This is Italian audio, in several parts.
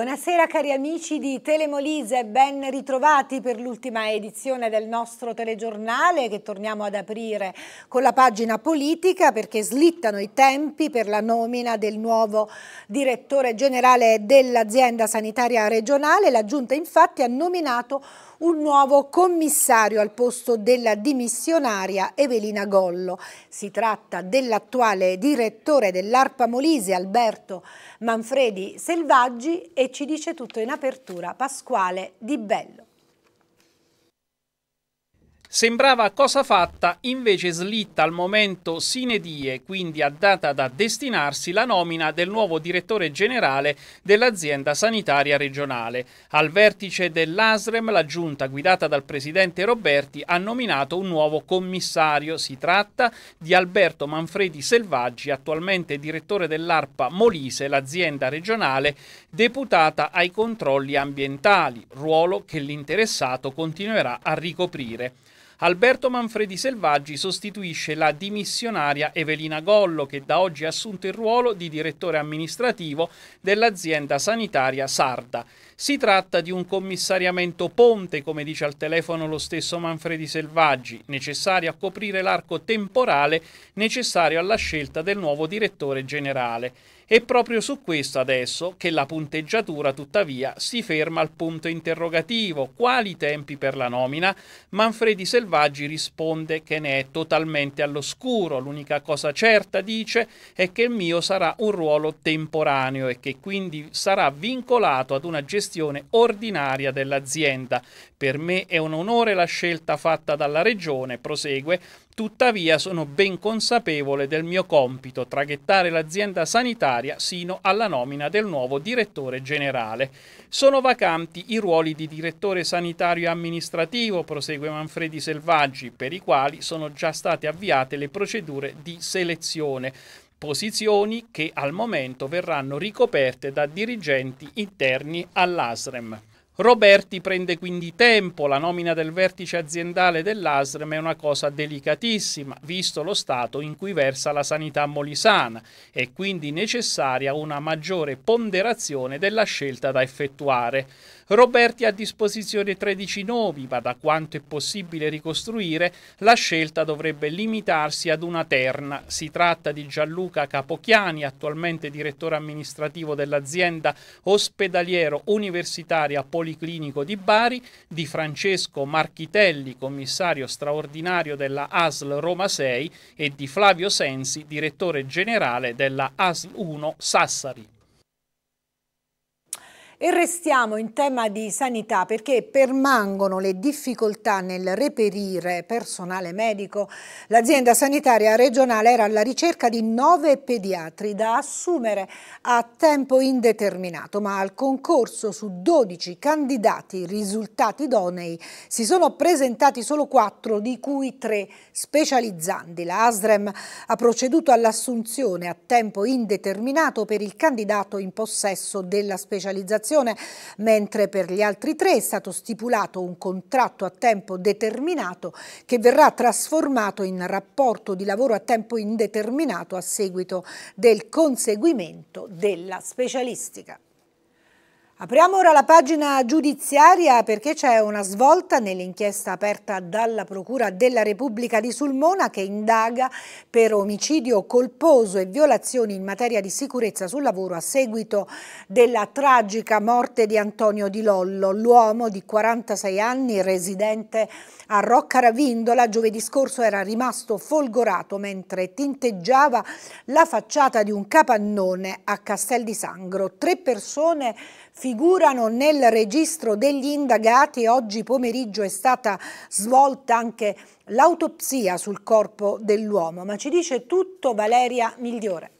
Buonasera cari amici di Telemolise, ben ritrovati per l'ultima edizione del nostro telegiornale che torniamo ad aprire con la pagina politica perché slittano i tempi per la nomina del nuovo direttore generale dell'azienda sanitaria regionale. La Giunta infatti ha nominato un nuovo commissario al posto della dimissionaria Evelina Gollo. Si tratta dell'attuale direttore dell'ARPA Molise Alberto Manfredi Selvaggi e ci dice tutto in apertura Pasquale Di Bello. Sembrava cosa fatta, invece slitta al momento sine die, quindi a data da destinarsi, la nomina del nuovo direttore generale dell'azienda sanitaria regionale. Al vertice dell'ASREM la giunta guidata dal presidente Roberti ha nominato un nuovo commissario. Si tratta di Alberto Manfredi Selvaggi, attualmente direttore dell'ARPA Molise, l'azienda regionale deputata ai controlli ambientali, ruolo che l'interessato continuerà a ricoprire. Alberto Manfredi Selvaggi sostituisce la dimissionaria Evelina Gollo che da oggi ha assunto il ruolo di direttore amministrativo dell'azienda sanitaria sarda. Si tratta di un commissariamento ponte, come dice al telefono lo stesso Manfredi Selvaggi, necessario a coprire l'arco temporale necessario alla scelta del nuovo direttore generale. È proprio su questo adesso che la punteggiatura tuttavia si ferma al punto interrogativo. Quali tempi per la nomina? Manfredi Selvaggi risponde che ne è totalmente all'oscuro. L'unica cosa certa, dice, è che il mio sarà un ruolo temporaneo e che quindi sarà vincolato ad una gestione ordinaria dell'azienda. Per me è un onore la scelta fatta dalla Regione, prosegue, Tuttavia sono ben consapevole del mio compito, traghettare l'azienda sanitaria sino alla nomina del nuovo direttore generale. Sono vacanti i ruoli di direttore sanitario e amministrativo, prosegue Manfredi Selvaggi, per i quali sono già state avviate le procedure di selezione posizioni che al momento verranno ricoperte da dirigenti interni all'ASREM. Roberti prende quindi tempo, la nomina del vertice aziendale dell'ASREM è una cosa delicatissima, visto lo stato in cui versa la sanità molisana, è quindi necessaria una maggiore ponderazione della scelta da effettuare. Roberti ha a disposizione 13 nomi, ma da quanto è possibile ricostruire, la scelta dovrebbe limitarsi ad una terna. Si tratta di Gianluca Capochiani, attualmente direttore amministrativo dell'azienda ospedaliero universitaria Policlinico di Bari, di Francesco Marchitelli, commissario straordinario della ASL Roma 6 e di Flavio Sensi, direttore generale della ASL 1 Sassari. E restiamo in tema di sanità perché permangono le difficoltà nel reperire personale medico. L'azienda sanitaria regionale era alla ricerca di nove pediatri da assumere a tempo indeterminato, ma al concorso su 12 candidati risultati idonei si sono presentati solo quattro, di cui tre specializzanti. La ASREM ha proceduto all'assunzione a tempo indeterminato per il candidato in possesso della specializzazione contrattazione, mentre per gli altri tre è stato stipulato un contratto a tempo determinato che verrà trasformato in rapporto di lavoro a tempo indeterminato a seguito del conseguimento della specialistica. Apriamo ora la pagina giudiziaria perché c'è una svolta nell'inchiesta aperta dalla Procura della Repubblica di Sulmona che indaga per omicidio colposo e violazioni in materia di sicurezza sul lavoro a seguito della tragica morte di Antonio Di Lollo, l'uomo di 46 anni residente a Rocca Ravindola. Giovedì scorso era rimasto folgorato mentre tinteggiava la facciata di un capannone a Castel di Sangro. Tre persone figurano nel registro degli indagati. Oggi pomeriggio è stata svolta anche l'autopsia sul corpo dell'uomo, ma ci dice tutto Valeria Migliore.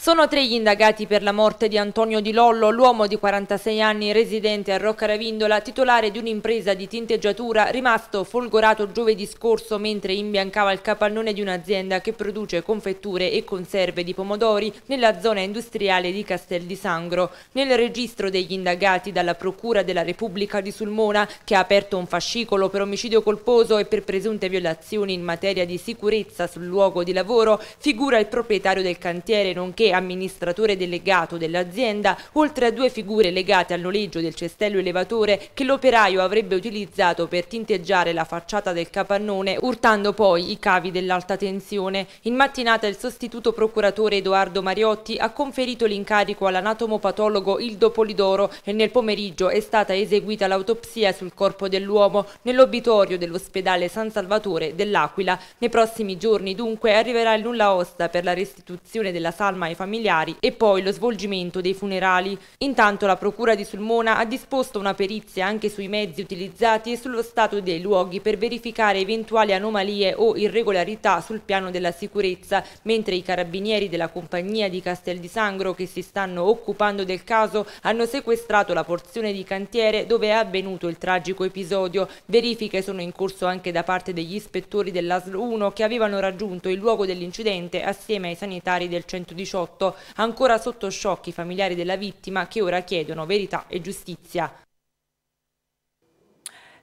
Sono tre gli indagati per la morte di Antonio Di Lollo, l'uomo di 46 anni residente a Rocca Ravindola, titolare di un'impresa di tinteggiatura, rimasto folgorato giovedì scorso mentre imbiancava il capannone di un'azienda che produce confetture e conserve di pomodori nella zona industriale di Castel di Sangro. Nel registro degli indagati dalla Procura della Repubblica di Sulmona, che ha aperto un fascicolo per omicidio colposo e per presunte violazioni in materia di sicurezza sul luogo di lavoro, figura il proprietario del cantiere nonché amministratore delegato dell'azienda, oltre a due figure legate al noleggio del cestello elevatore che l'operaio avrebbe utilizzato per tinteggiare la facciata del capannone, urtando poi i cavi dell'alta tensione. In mattinata il sostituto procuratore Edoardo Mariotti ha conferito l'incarico all'anatomopatologo Ildo Polidoro e nel pomeriggio è stata eseguita l'autopsia sul corpo dell'uomo nell'obitorio dell'ospedale San Salvatore dell'Aquila. Nei prossimi giorni dunque arriverà il nulla osta per la restituzione della salma ai familiari e poi lo svolgimento dei funerali. Intanto la Procura di Sulmona ha disposto una perizia anche sui mezzi utilizzati e sullo stato dei luoghi per verificare eventuali anomalie o irregolarità sul piano della sicurezza, mentre i carabinieri della compagnia di Castel di Sangro che si stanno occupando del caso hanno sequestrato la porzione di cantiere dove è avvenuto il tragico episodio. Verifiche sono in corso anche da parte degli ispettori dell'ASL 1 che avevano raggiunto il luogo dell'incidente assieme ai sanitari del 118. 2018, ancora sotto sciocchi i familiari della vittima che ora chiedono verità e giustizia.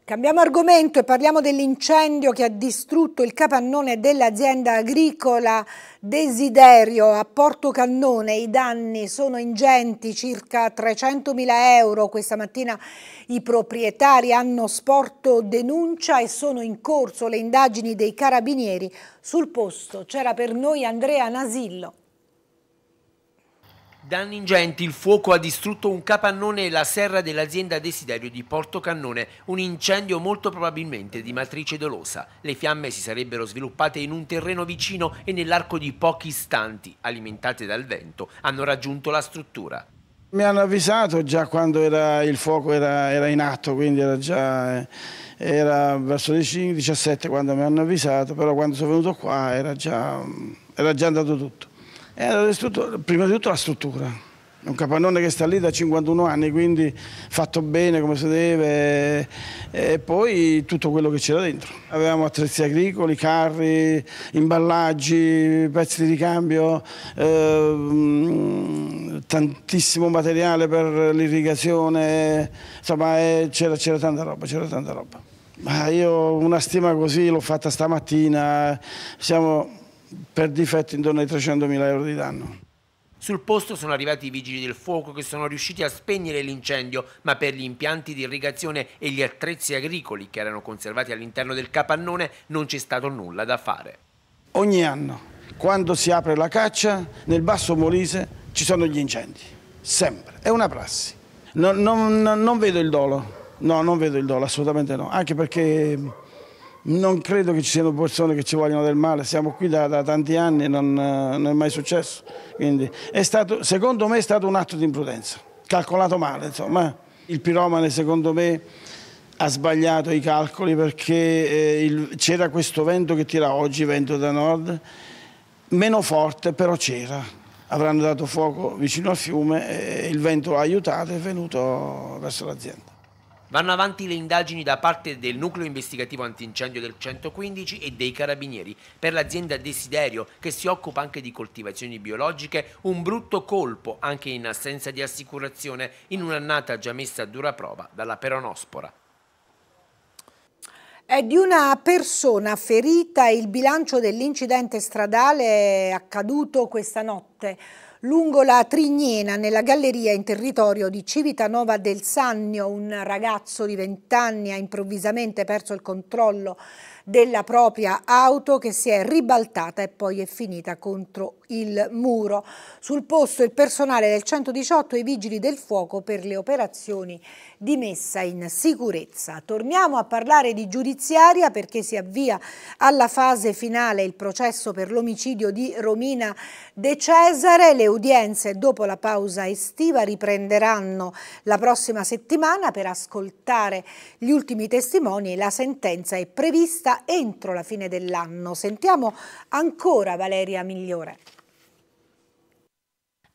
Cambiamo argomento e parliamo dell'incendio che ha distrutto il capannone dell'azienda agricola Desiderio a Porto Cannone. I danni sono ingenti, circa 300.000 euro. Questa mattina i proprietari hanno sporto denuncia e sono in corso le indagini dei carabinieri. Sul posto c'era per noi Andrea Nasillo. Danni ingenti, il fuoco ha distrutto un capannone e la serra dell'azienda Desiderio di Porto Cannone, un incendio molto probabilmente di matrice dolosa. Le fiamme si sarebbero sviluppate in un terreno vicino e nell'arco di pochi istanti, alimentate dal vento, hanno raggiunto la struttura. Mi hanno avvisato già quando era, il fuoco era, era, in atto, quindi era già era verso le 17 quando mi hanno avvisato, però quando sono venuto qua era già, era già andato tutto. Era eh, prima di tutto la struttura, un capannone che sta lì da 51 anni, quindi fatto bene come si deve eh, e poi tutto quello che c'era dentro. Avevamo attrezzi agricoli, carri, imballaggi, pezzi di ricambio, eh, tantissimo materiale per l'irrigazione, insomma eh, c'era tanta roba, c'era tanta roba. Ma io una stima così l'ho fatta stamattina, siamo per difetto intorno ai 300.000 euro di danno. Sul posto sono arrivati i vigili del fuoco che sono riusciti a spegnere l'incendio, ma per gli impianti di irrigazione e gli attrezzi agricoli che erano conservati all'interno del capannone non c'è stato nulla da fare. Ogni anno, quando si apre la caccia, nel Basso Molise ci sono gli incendi, sempre, è una prassi. Non, non, non vedo il dolo, no, non vedo il dolo, assolutamente no, anche perché non credo che ci siano persone che ci vogliono del male, siamo qui da, da tanti anni e non, eh, non, è mai successo. Quindi è stato, secondo me è stato un atto di imprudenza, calcolato male. Insomma. Il piromane secondo me ha sbagliato i calcoli perché eh, c'era questo vento che tira oggi, vento da nord, meno forte però c'era. Avranno dato fuoco vicino al fiume e eh, il vento ha aiutato e è venuto verso l'azienda. Vanno avanti le indagini da parte del nucleo investigativo antincendio del 115 e dei carabinieri per l'azienda Desiderio che si occupa anche di coltivazioni biologiche, un brutto colpo anche in assenza di assicurazione in un'annata già messa a dura prova dalla peronospora. È di una persona ferita il bilancio dell'incidente stradale accaduto questa notte lungo la Trignena, nella galleria in territorio di Civitanova del Sannio, un ragazzo di 20 anni ha improvvisamente perso il controllo della propria auto che si è ribaltata e poi è finita contro il muro. Sul posto il personale del 118 e i vigili del fuoco per le operazioni di messa in sicurezza. Torniamo a parlare di giudiziaria perché si avvia alla fase finale il processo per l'omicidio di Romina De Cesare. Le udienze dopo la pausa estiva riprenderanno la prossima settimana per ascoltare gli ultimi testimoni la sentenza è prevista entro la fine dell'anno. Sentiamo ancora Valeria Migliore.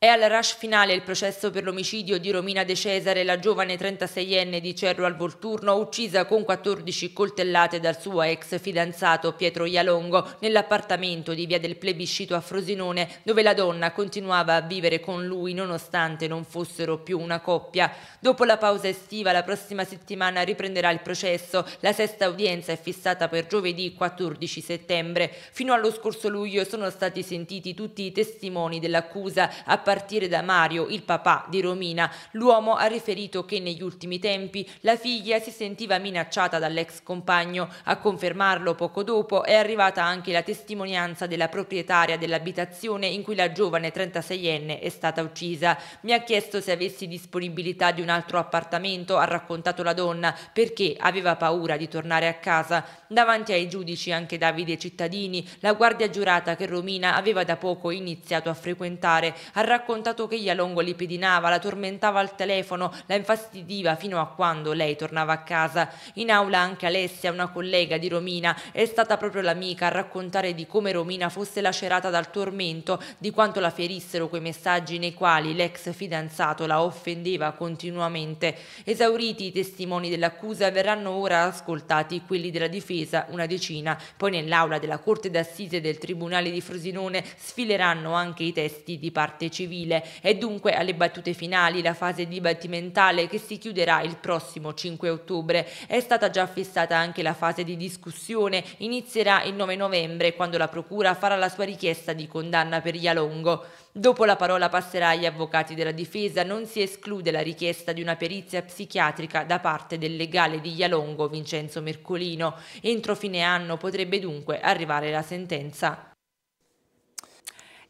È al rush finale il processo per l'omicidio di Romina De Cesare, la giovane 36enne di Cerro al Volturno, uccisa con 14 coltellate dal suo ex fidanzato Pietro Ialongo nell'appartamento di via del Plebiscito a Frosinone, dove la donna continuava a vivere con lui nonostante non fossero più una coppia. Dopo la pausa estiva, la prossima settimana riprenderà il processo. La sesta udienza è fissata per giovedì 14 settembre. Fino allo scorso luglio sono stati sentiti tutti i testimoni dell'accusa, a partire da Mario, il papà di Romina. L'uomo ha riferito che negli ultimi tempi la figlia si sentiva minacciata dall'ex compagno. A confermarlo poco dopo è arrivata anche la testimonianza della proprietaria dell'abitazione in cui la giovane 36enne è stata uccisa. Mi ha chiesto se avessi disponibilità di un altro appartamento, ha raccontato la donna, perché aveva paura di tornare a casa. Davanti ai giudici anche Davide Cittadini, la guardia giurata che Romina aveva da poco iniziato a frequentare, ha raccontato raccontato che Ialongo li pedinava, la tormentava al telefono, la infastidiva fino a quando lei tornava a casa. In aula anche Alessia, una collega di Romina, è stata proprio l'amica a raccontare di come Romina fosse lacerata dal tormento, di quanto la ferissero quei messaggi nei quali l'ex fidanzato la offendeva continuamente. Esauriti i testimoni dell'accusa verranno ora ascoltati quelli della difesa, una decina. Poi nell'aula della Corte d'Assise del Tribunale di Frosinone sfileranno anche i testi di parte civile civile e dunque alle battute finali la fase dibattimentale che si chiuderà il prossimo 5 ottobre. È stata già fissata anche la fase di discussione, inizierà il 9 novembre quando la Procura farà la sua richiesta di condanna per Ialongo. Dopo la parola passerà agli avvocati della difesa, non si esclude la richiesta di una perizia psichiatrica da parte del legale di Ialongo Vincenzo Mercolino. Entro fine anno potrebbe dunque arrivare la sentenza.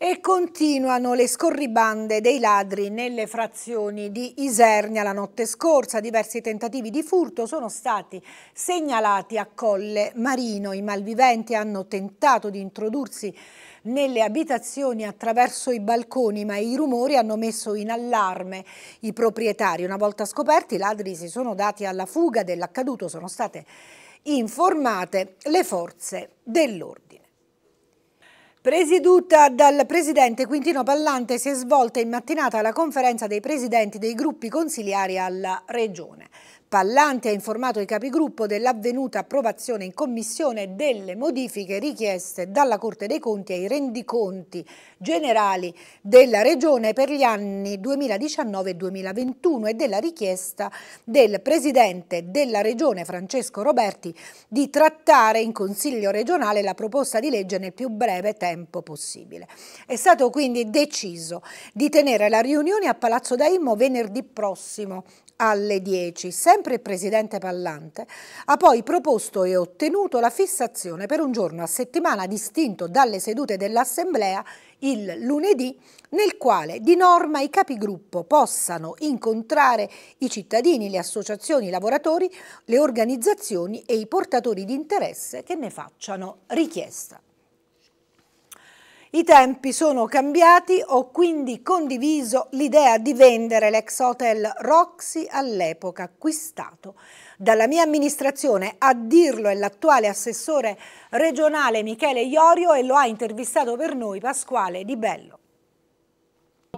E continuano le scorribande dei ladri nelle frazioni di Isernia la notte scorsa. Diversi tentativi di furto sono stati segnalati a Colle Marino. I malviventi hanno tentato di introdursi nelle abitazioni attraverso i balconi, ma i rumori hanno messo in allarme i proprietari. Una volta scoperti, i ladri si sono dati alla fuga dell'accaduto, sono state informate le forze dell'ordine. Presieduta dal presidente Quintino Pallante si è svolta in mattinata la conferenza dei presidenti dei gruppi consiliari alla Regione. Pallante ha informato i capigruppo dell'avvenuta approvazione in Commissione delle modifiche richieste dalla Corte dei Conti ai rendiconti generali della Regione per gli anni 2019 2021 e della richiesta del Presidente della Regione Francesco Roberti di trattare in Consiglio regionale la proposta di legge nel più breve tempo possibile. È stato quindi deciso di tenere la riunione a Palazzo Daimo venerdì prossimo alle 10, sempre il presidente Pallante ha poi proposto e ottenuto la fissazione per un giorno a settimana distinto dalle sedute dell'Assemblea il lunedì nel quale di norma i capigruppo possano incontrare i cittadini, le associazioni, i lavoratori, le organizzazioni e i portatori di interesse che ne facciano richiesta. I tempi sono cambiati, ho quindi condiviso l'idea di vendere l'ex hotel Roxy all'epoca acquistato dalla mia amministrazione. A dirlo è l'attuale assessore regionale Michele Iorio e lo ha intervistato per noi Pasquale Di Bello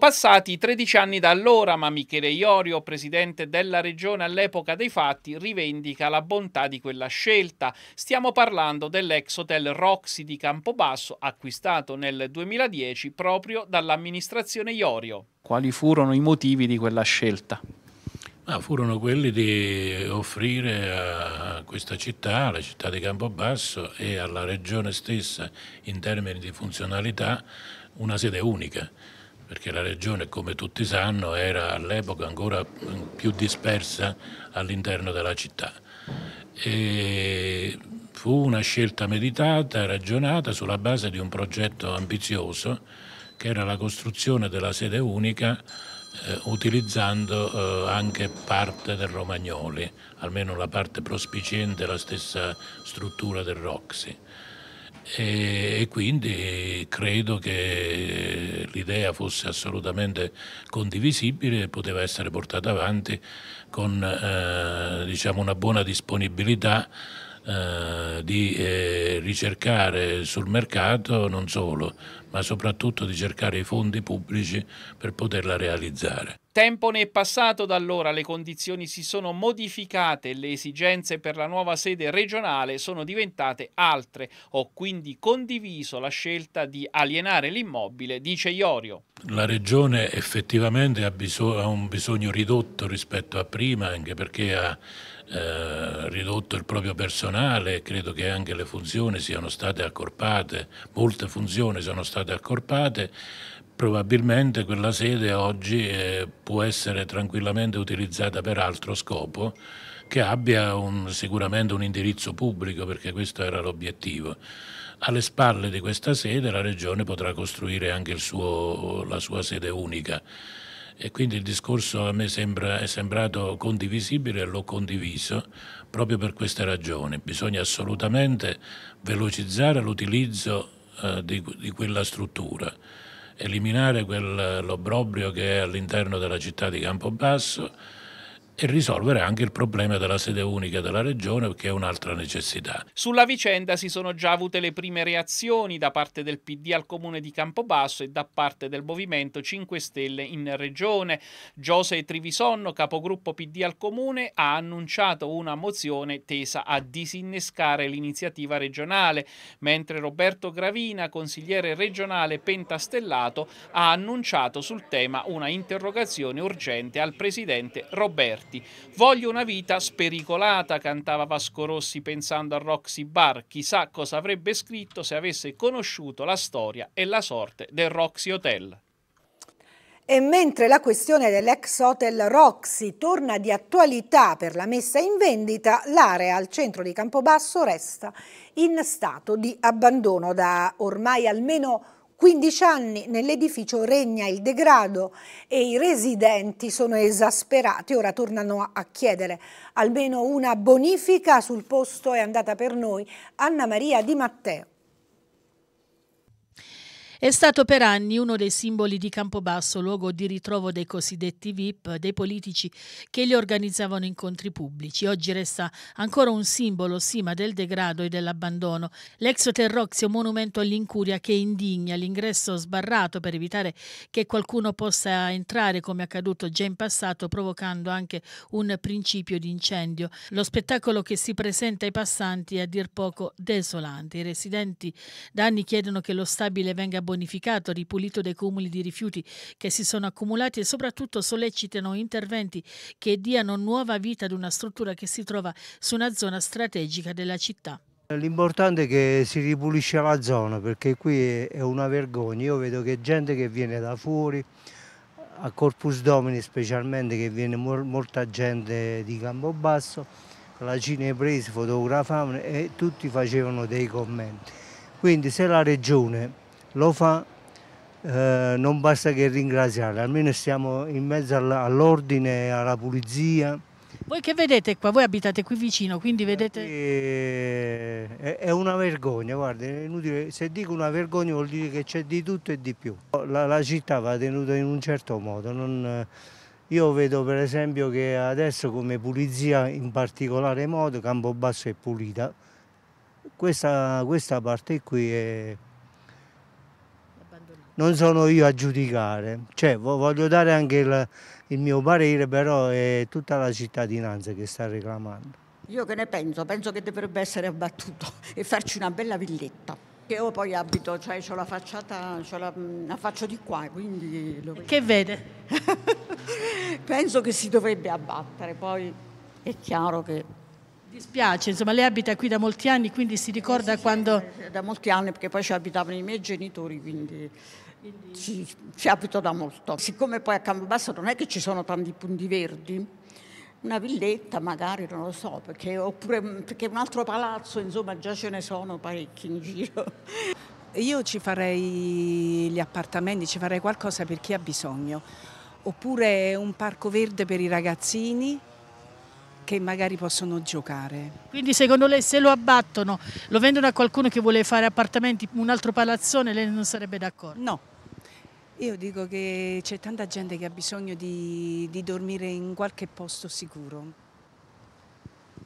passati 13 anni da allora, ma Michele Iorio, presidente della regione all'epoca dei fatti, rivendica la bontà di quella scelta. Stiamo parlando dell'ex hotel Roxy di Campobasso, acquistato nel 2010 proprio dall'amministrazione Iorio. Quali furono i motivi di quella scelta? Ma furono quelli di offrire a questa città, alla città di Campobasso e alla regione stessa in termini di funzionalità, una sede unica perché la regione, come tutti sanno, era all'epoca ancora più dispersa all'interno della città. E fu una scelta meditata, ragionata sulla base di un progetto ambizioso che era la costruzione della sede unica eh, utilizzando eh, anche parte del Romagnoli, almeno la parte prospiciente, la stessa struttura del Roxy e, quindi credo che l'idea fosse assolutamente condivisibile e poteva essere portata avanti con eh, diciamo una buona disponibilità eh, di eh, ricercare sul mercato non solo, ma soprattutto di cercare i fondi pubblici per poterla realizzare. Tempo ne è passato da allora, le condizioni si sono modificate le esigenze per la nuova sede regionale sono diventate altre. Ho quindi condiviso la scelta di alienare l'immobile, dice Iorio. La regione effettivamente ha, bisog ha un bisogno ridotto rispetto a prima, anche perché ha eh, ridotto il proprio personale, credo che anche le funzioni siano state accorpate, molte funzioni sono state accorpate, probabilmente quella sede oggi eh, può essere tranquillamente utilizzata per altro scopo che abbia un, sicuramente un indirizzo pubblico, perché questo era l'obiettivo. Alle spalle di questa sede la Regione potrà costruire anche suo, la sua sede unica. E quindi il discorso a me sembra, è sembrato condivisibile e l'ho condiviso proprio per queste ragioni. Bisogna assolutamente velocizzare l'utilizzo eh, di, di quella struttura eliminare quell'obbrobrio che è all'interno della città di Campobasso e risolvere anche il problema della sede unica della regione che è un'altra necessità. Sulla vicenda si sono già avute le prime reazioni da parte del PD al comune di Campobasso e da parte del Movimento 5 Stelle in regione. Giose Trivisonno, capogruppo PD al comune, ha annunciato una mozione tesa a disinnescare l'iniziativa regionale, mentre Roberto Gravina, consigliere regionale pentastellato, ha annunciato sul tema una interrogazione urgente al presidente Roberto Donizetti. Voglio una vita spericolata, cantava Vasco Rossi pensando a Roxy Bar. Chissà cosa avrebbe scritto se avesse conosciuto la storia e la sorte del Roxy Hotel. E mentre la questione dell'ex hotel Roxy torna di attualità per la messa in vendita, l'area al centro di Campobasso resta in stato di abbandono da ormai almeno 15 anni nell'edificio regna il degrado e i residenti sono esasperati, ora tornano a chiedere almeno una bonifica sul posto è andata per noi Anna Maria Di Matteo. È stato per anni uno dei simboli di Campobasso, luogo di ritrovo dei cosiddetti VIP, dei politici che gli organizzavano incontri pubblici. Oggi resta ancora un simbolo, sì, ma del degrado e dell'abbandono. L'ex Terroxio, monumento all'incuria che indigna, l'ingresso sbarrato per evitare che qualcuno possa entrare, come accaduto già in passato, provocando anche un principio di incendio. Lo spettacolo che si presenta ai passanti è a dir poco desolante. I residenti da anni chiedono che lo stabile venga bocciato bonificato, ripulito dei cumuli di rifiuti che si sono accumulati e soprattutto sollecitano interventi che diano nuova vita ad una struttura che si trova su una zona strategica della città. L'importante è che si ripulisce la zona perché qui è una vergogna, io vedo che gente che viene da fuori, a Corpus Domini specialmente che viene molta gente di Campobasso, la cinepresi fotografavano e tutti facevano dei commenti. Quindi se la regione lo fa, eh, non basta che ringraziare, almeno stiamo in mezzo all'ordine, alla pulizia. Voi che vedete qua? Voi abitate qui vicino, quindi vedete... Eh, è, è una vergogna, guarda, è inutile. Se dico una vergogna vuol dire che c'è di tutto e di più. La, la, città va tenuta in un certo modo. Non, io vedo per esempio che adesso come pulizia in particolare modo Campobasso è pulita. Questa, questa parte qui è non sono io a giudicare, cioè, voglio dare anche il, il mio parere, però è tutta la cittadinanza che sta reclamando. Io che ne penso? Penso che dovrebbe essere abbattuto e farci una bella villetta che io poi abito, cioè ho la facciata, ho la, mm, la, faccio di qua, quindi... Lo... Che vede? Penso che si dovrebbe abbattere, poi è chiaro che Dispiace, insomma lei abita qui da molti anni, quindi si ricorda eh sì, quando... Sì, da molti anni perché poi ci abitavano i miei genitori, quindi ci, ci abito da molto. Siccome poi a Campobasso non è che ci sono tanti punti verdi, una villetta magari, non lo so, perché, oppure perché un altro palazzo, insomma già ce ne sono parecchi in giro. Io ci farei gli appartamenti, ci farei qualcosa per chi ha bisogno, oppure un parco verde per i ragazzini, che magari possono giocare. Quindi secondo lei se lo abbattono, lo vendono a qualcuno che vuole fare appartamenti, un altro palazzone, lei non sarebbe d'accordo? No. Io dico che c'è tanta gente che ha bisogno di, di dormire in qualche posto sicuro.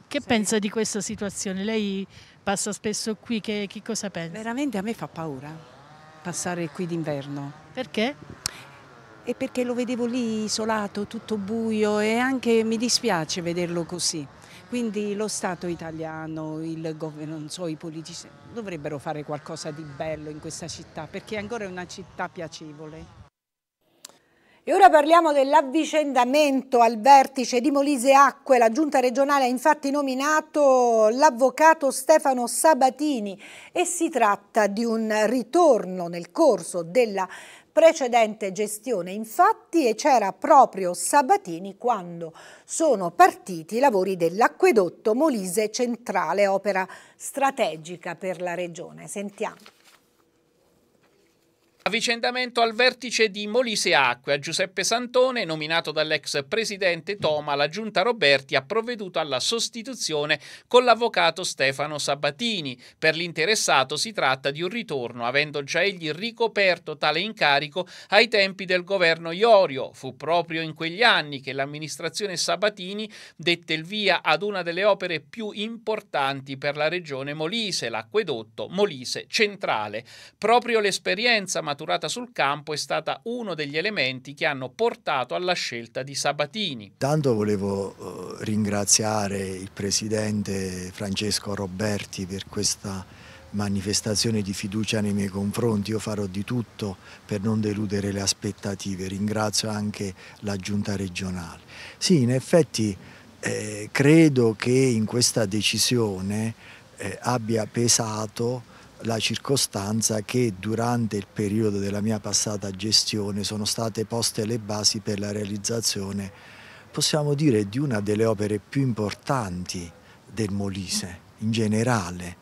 Che Sai? pensa di questa situazione? Lei passa spesso qui, che, che cosa pensa? Veramente a me fa paura passare qui d'inverno. Perché? e perché lo vedevo lì isolato, tutto buio e anche mi dispiace vederlo così. Quindi lo Stato italiano, il, so, i politici dovrebbero fare qualcosa di bello in questa città perché ancora è una città piacevole. E ora parliamo dell'avvicendamento al vertice di Molise Acque. La giunta regionale ha infatti nominato l'avvocato Stefano Sabatini e si tratta di un ritorno nel corso della precedente gestione infatti e c'era proprio Sabatini quando sono partiti i lavori dell'acquedotto Molise Centrale, opera strategica per la regione. Sentiamo. Avvicendamento al vertice di Molise Acque A Giuseppe Santone, nominato dall'ex presidente Toma, la giunta Roberti ha provveduto alla sostituzione con l'avvocato Stefano Sabatini. Per l'interessato si tratta di un ritorno, avendo già egli ricoperto tale incarico ai tempi del governo Iorio. Fu proprio in quegli anni che l'amministrazione Sabatini dette il via ad una delle opere più importanti per la regione Molise, l'acquedotto Molise Centrale. Proprio l'esperienza maturata maturata sul campo è stata uno degli elementi che hanno portato alla scelta di Sabatini. Tanto volevo eh, ringraziare il presidente Francesco Roberti per questa manifestazione di fiducia nei miei confronti, io farò di tutto per non deludere le aspettative, ringrazio anche la giunta regionale. Sì, in effetti eh, credo che in questa decisione eh, abbia pesato la circostanza che durante il periodo della mia passata gestione sono state poste le basi per la realizzazione, possiamo dire, di una delle opere più importanti del Molise in generale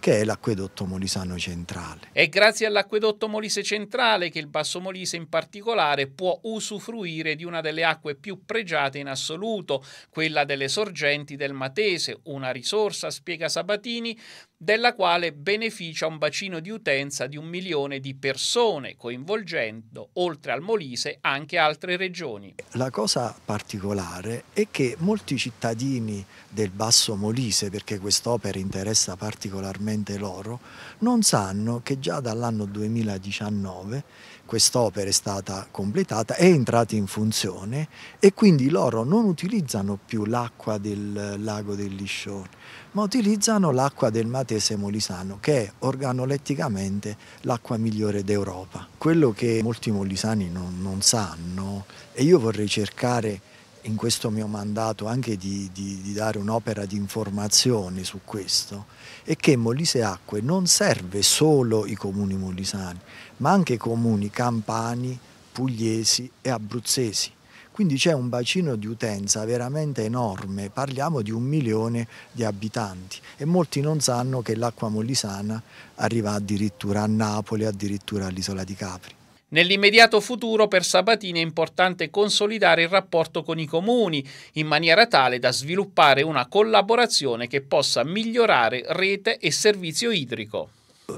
che è l'acquedotto molisano centrale. È grazie all'acquedotto molise centrale che il Basso Molise in particolare può usufruire di una delle acque più pregiate in assoluto, quella delle sorgenti del Matese, una risorsa, spiega Sabatini, della quale beneficia un bacino di utenza di un milione di persone, coinvolgendo, oltre al Molise, anche altre regioni. La cosa particolare è che molti cittadini del Basso Molise, perché quest'opera interessa particolarmente esclusivamente loro, non sanno che già dall'anno 2019 quest'opera è stata completata, è entrata in funzione e quindi loro non utilizzano più l'acqua del lago del Liscione, ma utilizzano l'acqua del Matese Molisano, che è organoletticamente l'acqua migliore d'Europa. Quello che molti molisani non, non sanno, e io vorrei cercare in questo mio mandato anche di, di, di dare un'opera di informazioni su questo, è che Molise Acque non serve solo i comuni molisani, ma anche i comuni campani, pugliesi e abruzzesi. Quindi c'è un bacino di utenza veramente enorme, parliamo di un milione di abitanti e molti non sanno che l'acqua molisana arriva addirittura a Napoli, addirittura all'isola di Capri. Nell'immediato futuro per Sabatini è importante consolidare il rapporto con i comuni in maniera tale da sviluppare una collaborazione che possa migliorare rete e servizio idrico.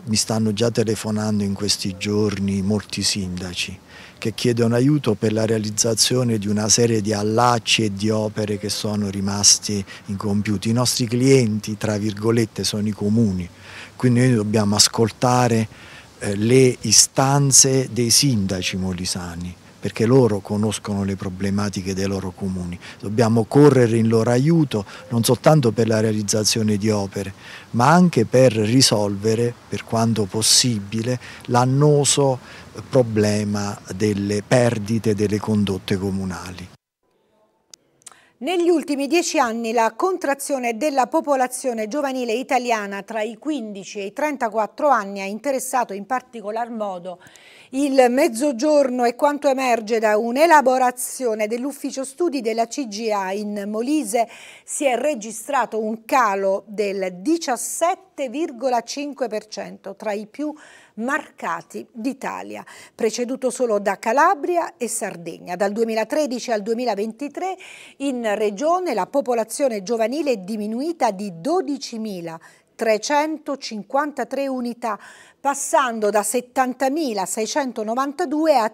Mi stanno già telefonando in questi giorni molti sindaci che chiedono aiuto per la realizzazione di una serie di allacci e di opere che sono rimasti incompiuti. I nostri clienti, tra virgolette, sono i comuni, quindi noi dobbiamo ascoltare eh, le istanze dei sindaci molisani perché loro conoscono le problematiche dei loro comuni. Dobbiamo correre in loro aiuto non soltanto per la realizzazione di opere, ma anche per risolvere, per quanto possibile, l'annoso problema delle perdite delle condotte comunali. Negli ultimi dieci anni la contrazione della popolazione giovanile italiana tra i 15 e i 34 anni ha interessato in particolar modo il mezzogiorno e quanto emerge da un'elaborazione dell'ufficio studi della CGA in Molise si è registrato un calo del 17,5% tra i più giovani marcati d'Italia, preceduto solo da Calabria e Sardegna. Dal 2013 al 2023 in regione la popolazione giovanile è diminuita di 12.000 353 unità, passando da 70.692 a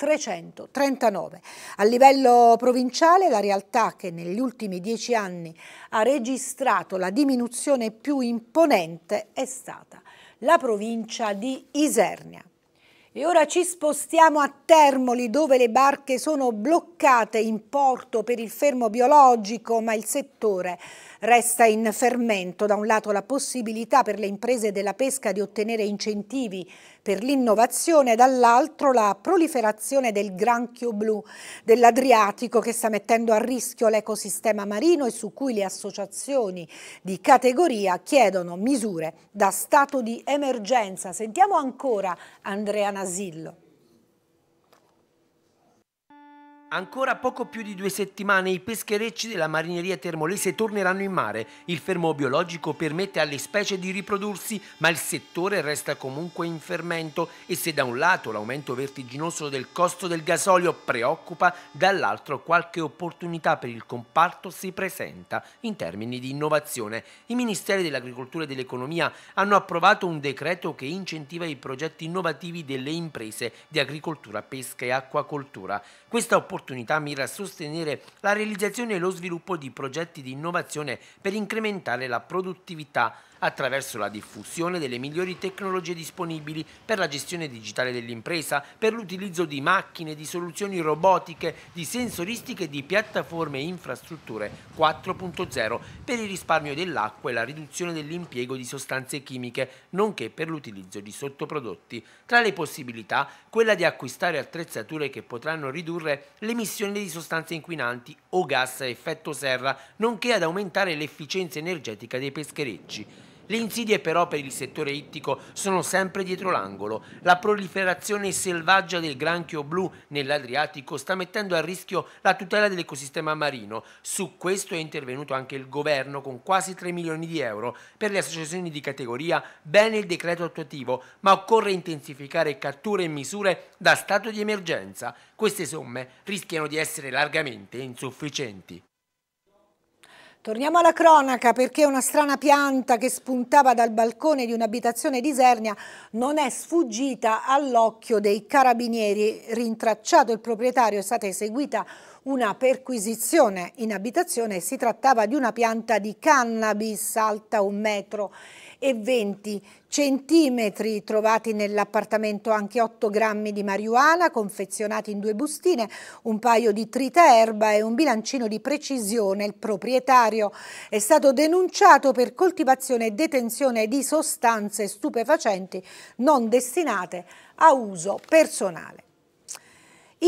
58.339. A livello provinciale la realtà che negli ultimi dieci anni ha registrato la diminuzione più imponente è stata la provincia di Isernia. E ora ci spostiamo a Termoli dove le barche sono bloccate in porto per il fermo biologico ma il settore Resta in fermento da un lato la possibilità per le imprese della pesca di ottenere incentivi per l'innovazione, e dall'altro la proliferazione del granchio blu dell'Adriatico che sta mettendo a rischio l'ecosistema marino e su cui le associazioni di categoria chiedono misure da stato di emergenza. Sentiamo ancora Andrea Nasillo. Ancora poco più di due settimane i pescherecci della marineria termolese torneranno in mare. Il fermo biologico permette alle specie di riprodursi, ma il settore resta comunque in fermento e se da un lato l'aumento vertiginoso del costo del gasolio preoccupa, dall'altro qualche opportunità per il comparto si presenta in termini di innovazione. I Ministeri dell'Agricoltura e dell'Economia hanno approvato un decreto che incentiva i progetti innovativi delle imprese di agricoltura, pesca e acquacoltura. Questa opportunità opportunità mira a sostenere la realizzazione e lo sviluppo di progetti di innovazione per incrementare la produttività, attraverso la diffusione delle migliori tecnologie disponibili per la gestione digitale dell'impresa, per l'utilizzo di macchine, di soluzioni robotiche, di sensoristiche e di piattaforme e infrastrutture 4.0 per il risparmio dell'acqua e la riduzione dell'impiego di sostanze chimiche, nonché per l'utilizzo di sottoprodotti. Tra le possibilità, quella di acquistare attrezzature che potranno ridurre l'emissione di sostanze inquinanti o gas a effetto serra, nonché ad aumentare l'efficienza energetica dei pescherecci. Le insidie però per il settore ittico sono sempre dietro l'angolo. La proliferazione selvaggia del granchio blu nell'Adriatico sta mettendo a rischio la tutela dell'ecosistema marino. Su questo è intervenuto anche il governo con quasi 3 milioni di euro. Per le associazioni di categoria bene il decreto attuativo, ma occorre intensificare catture e misure da stato di emergenza. Queste somme rischiano di essere largamente insufficienti. Torniamo alla cronaca perché una strana pianta che spuntava dal balcone di un'abitazione di Isernia non è sfuggita all'occhio dei carabinieri. Rintracciato il proprietario è stata eseguita una perquisizione in abitazione. Si trattava di una pianta di cannabis alta un metro e 20 centimetri trovati nell'appartamento anche 8 grammi di marijuana confezionati in due bustine, un paio di trita erba e un bilancino di precisione. Il proprietario è stato denunciato per coltivazione e detenzione di sostanze stupefacenti non destinate a uso personale.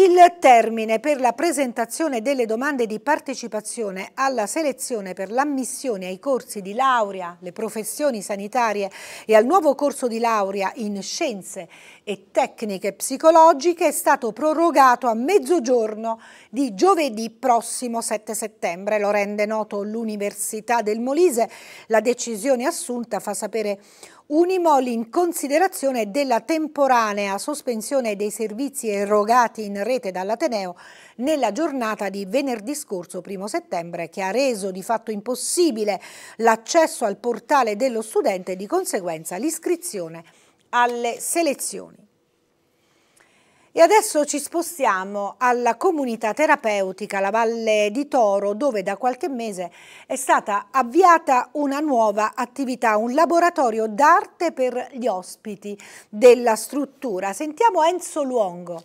Il termine per la presentazione delle domande di partecipazione alla selezione per l'ammissione ai corsi di laurea, le professioni sanitarie e al nuovo corso di laurea in scienze e tecniche psicologiche è stato prorogato a mezzogiorno di giovedì prossimo 7 settembre. Lo rende noto l'Università del Molise. La decisione assunta fa sapere Unimol in considerazione della temporanea sospensione dei servizi erogati in rete dall'Ateneo nella giornata di venerdì scorso, 1 settembre, che ha reso di fatto impossibile l'accesso al portale dello studente e di conseguenza l'iscrizione alle selezioni. E adesso ci spostiamo alla comunità terapeutica La Valle di Toro, dove da qualche mese è stata avviata una nuova attività, un laboratorio d'arte per gli ospiti della struttura. Sentiamo Enzo Luongo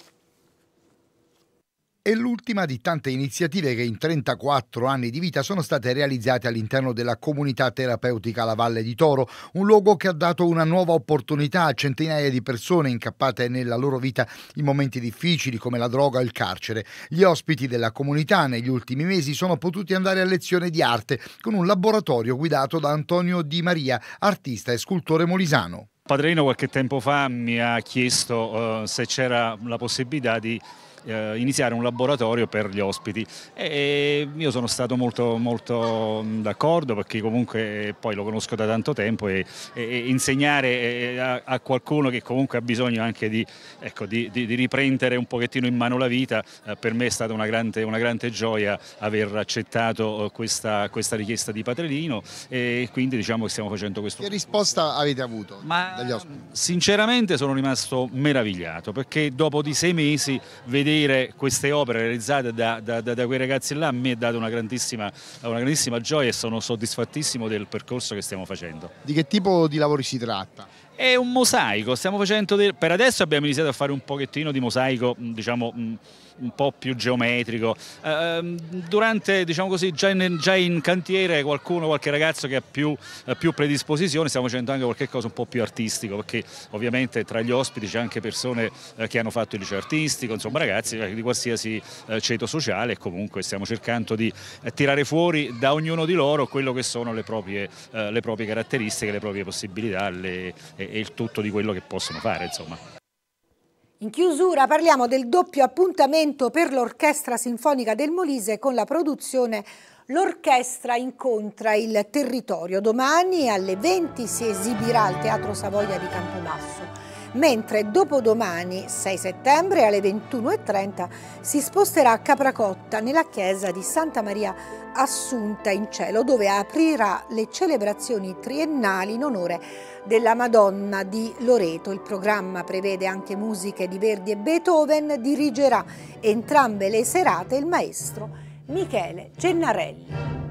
è l'ultima di tante iniziative che in 34 anni di vita sono state realizzate all'interno della comunità terapeutica La Valle di Toro, un luogo che ha dato una nuova opportunità a centinaia di persone incappate nella loro vita in momenti difficili come la droga o il carcere. Gli ospiti della comunità negli ultimi mesi sono potuti andare a lezione di arte con un laboratorio guidato da Antonio Di Maria, artista e scultore molisano. Padrino qualche tempo fa mi ha chiesto uh, se c'era la possibilità di eh, iniziare un laboratorio per gli ospiti e, io sono stato molto, molto mm, d'accordo perché comunque eh, poi lo conosco da tanto tempo e, e insegnare eh, eh, a, a, qualcuno che comunque ha bisogno anche di, ecco, di, di, di riprendere un pochettino in mano la vita eh, per me è stata una grande, una grande gioia aver accettato questa, questa, richiesta di Patrelino e quindi diciamo che stiamo facendo questo. Che risposta avete avuto Ma, Sinceramente sono rimasto meravigliato perché dopo di sei mesi vedere vedere queste opere realizzate da, da, da, da quei ragazzi là mi è data una grandissima, una grandissima gioia e sono soddisfattissimo del percorso che stiamo facendo. Di che tipo di lavori si tratta? È un mosaico, stiamo facendo del... per adesso abbiamo iniziato a fare un pochettino di mosaico, diciamo un po' più geometrico. Eh, durante, diciamo così, già in, già in, cantiere qualcuno, qualche ragazzo che ha più, eh, più, predisposizione, stiamo facendo anche qualche cosa un po' più artistico, perché ovviamente tra gli ospiti c'è anche persone eh, che hanno fatto il liceo artistico, insomma ragazzi eh, di qualsiasi ceto sociale e comunque stiamo cercando di tirare fuori da ognuno di loro quello che sono le proprie, le proprie caratteristiche, le proprie possibilità le, e, e il tutto di quello che possono fare. Insomma. In chiusura parliamo del doppio appuntamento per l'Orchestra Sinfonica del Molise con la produzione L'orchestra incontra il territorio. Domani alle 20 si esibirà al Teatro Savoia di Campobasso mentre dopodomani, 6 settembre, alle 21.30 si sposterà a Capracotta nella chiesa di Santa Maria Assunta in Cielo, dove aprirà le celebrazioni triennali in onore della Madonna di Loreto. Il programma prevede anche musiche di Verdi e Beethoven, dirigerà entrambe le serate il maestro Michele Gennarelli.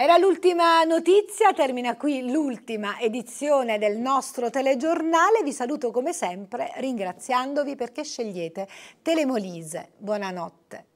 Era l'ultima notizia, termina qui l'ultima edizione del nostro telegiornale. Vi saluto come sempre ringraziandovi perché scegliete Telemolise. Buonanotte.